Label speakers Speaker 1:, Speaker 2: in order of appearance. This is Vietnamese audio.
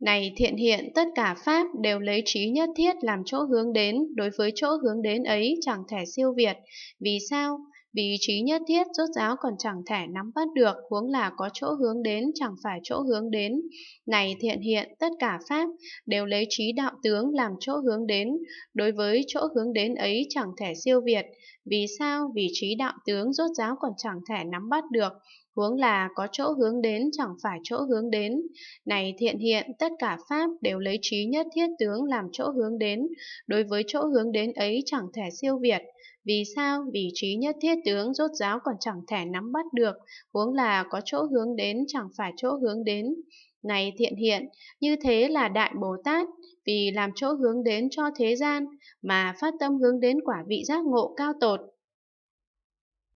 Speaker 1: Này thiện hiện tất cả Pháp đều lấy trí nhất thiết làm chỗ hướng đến, đối với chỗ hướng đến ấy chẳng thể siêu việt. Vì sao? Vì trí nhất thiết rốt ráo còn chẳng thể nắm bắt được, huống là có chỗ hướng đến chẳng phải chỗ hướng đến. Này thiện hiện tất cả Pháp đều lấy trí đạo tướng làm chỗ hướng đến, đối với chỗ hướng đến ấy chẳng thể siêu việt. Vì sao? Vì trí đạo tướng rốt ráo còn chẳng thể nắm bắt được. Hướng là có chỗ hướng đến chẳng phải chỗ hướng đến. Này thiện hiện, tất cả Pháp đều lấy trí nhất thiết tướng làm chỗ hướng đến. Đối với chỗ hướng đến ấy chẳng thể siêu việt. Vì sao? Vì trí nhất thiết tướng rốt giáo còn chẳng thể nắm bắt được. Hướng là có chỗ hướng đến chẳng phải chỗ hướng đến. Này thiện hiện, như thế là Đại Bồ Tát, vì làm chỗ hướng đến cho thế gian, mà phát tâm hướng đến quả vị giác ngộ cao tột.